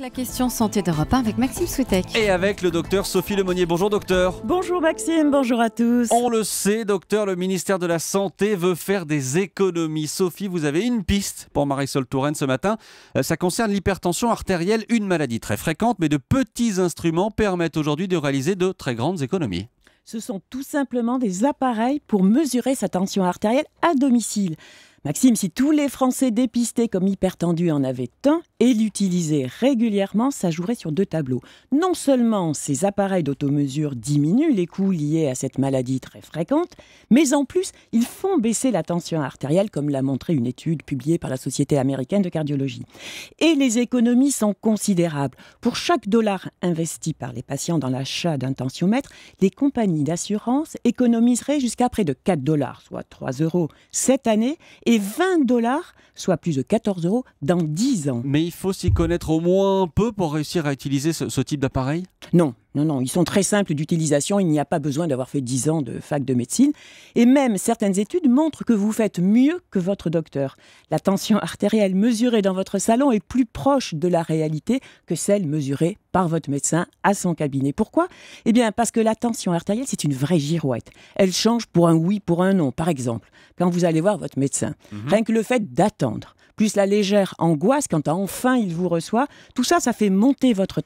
la question santé d'Europe 1 avec Maxime Soutek. Et avec le docteur Sophie Lemonnier. Bonjour docteur. Bonjour Maxime, bonjour à tous. On le sait docteur, le ministère de la Santé veut faire des économies. Sophie, vous avez une piste pour Marisol Touraine ce matin. Euh, ça concerne l'hypertension artérielle, une maladie très fréquente, mais de petits instruments permettent aujourd'hui de réaliser de très grandes économies ce sont tout simplement des appareils pour mesurer sa tension artérielle à domicile. Maxime, si tous les Français dépistés comme hypertendus en avaient un et l'utilisaient régulièrement, ça jouerait sur deux tableaux. Non seulement ces appareils d'automesure diminuent les coûts liés à cette maladie très fréquente, mais en plus, ils font baisser la tension artérielle, comme l'a montré une étude publiée par la Société américaine de cardiologie. Et les économies sont considérables. Pour chaque dollar investi par les patients dans l'achat d'un tensiomètre, les compagnies d'assurance économiseraient jusqu'à près de 4 dollars, soit 3 euros, cette année et 20 dollars, soit plus de 14 euros, dans 10 ans. Mais il faut s'y connaître au moins un peu pour réussir à utiliser ce, ce type d'appareil Non, non, non, ils sont très simples d'utilisation, il n'y a pas besoin d'avoir fait 10 ans de fac de médecine. Et même certaines études montrent que vous faites mieux que votre docteur. La tension artérielle mesurée dans votre salon est plus proche de la réalité que celle mesurée par votre médecin à son cabinet. Pourquoi Eh bien parce que la tension artérielle, c'est une vraie girouette. Elle change pour un oui, pour un non. Par exemple, quand vous allez voir votre médecin, mhm. rien que le fait d'attendre, plus la légère angoisse quand enfin il vous reçoit, tout ça, ça fait monter votre,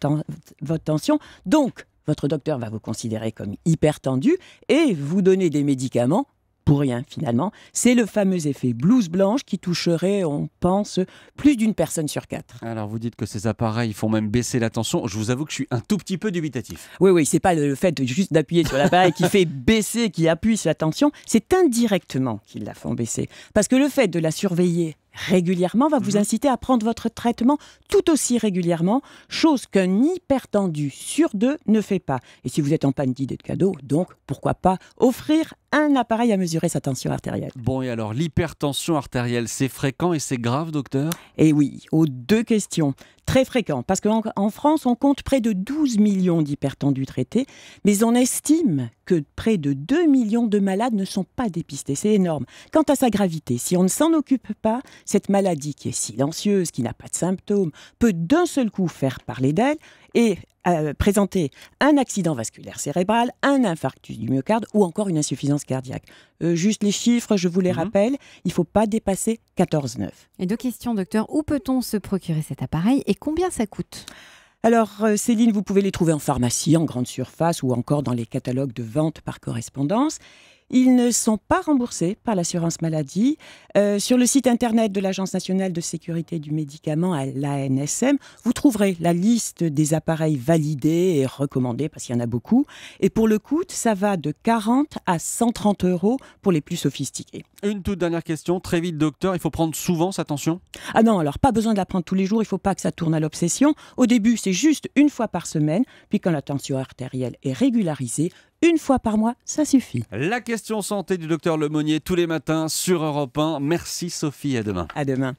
votre tension. Donc, votre docteur va vous considérer comme hyper tendu et vous donner des médicaments pour rien finalement. C'est le fameux effet blouse blanche qui toucherait, on pense, plus d'une personne sur quatre. Alors vous dites que ces appareils font même baisser la tension. Je vous avoue que je suis un tout petit peu dubitatif. Oui, oui, c'est pas le fait juste d'appuyer sur l'appareil qui fait baisser, qui appuie sur la tension. C'est indirectement qu'ils la font baisser. Parce que le fait de la surveiller régulièrement va vous mhm. inciter à prendre votre traitement tout aussi régulièrement, chose qu'un hypertendu sur deux ne fait pas. Et si vous êtes en panne d'idées de cadeaux, donc pourquoi pas offrir un appareil à mesurer sa tension artérielle. Bon, et alors l'hypertension artérielle, c'est fréquent et c'est grave, docteur Eh oui, aux deux questions. Très fréquent, parce qu'en France, on compte près de 12 millions d'hypertendus traités, mais on estime que près de 2 millions de malades ne sont pas dépistés. C'est énorme. Quant à sa gravité, si on ne s'en occupe pas, cette maladie qui est silencieuse, qui n'a pas de symptômes, peut d'un seul coup faire parler d'elle et euh, présenter un accident vasculaire cérébral, un infarctus du myocarde ou encore une insuffisance cardiaque. Euh, juste les chiffres, je vous les mhm. rappelle, il ne faut pas dépasser 14,9. Et deux questions, docteur. Où peut-on se procurer cet appareil et combien ça coûte alors, euh, Céline, vous pouvez les trouver en pharmacie, en grande surface ou encore dans les catalogues de vente par correspondance ils ne sont pas remboursés par l'assurance maladie. Euh, sur le site internet de l'Agence nationale de sécurité du médicament, l'ANSM, vous trouverez la liste des appareils validés et recommandés, parce qu'il y en a beaucoup. Et pour le coût, ça va de 40 à 130 euros pour les plus sophistiqués. Une toute dernière question, très vite docteur, il faut prendre souvent sa tension Ah non, alors pas besoin de la prendre tous les jours, il ne faut pas que ça tourne à l'obsession. Au début, c'est juste une fois par semaine, puis quand la tension artérielle est régularisée, une fois par mois, ça suffit. La question santé du docteur Lemonnier tous les matins sur Europe 1. Merci Sophie, à demain. À demain.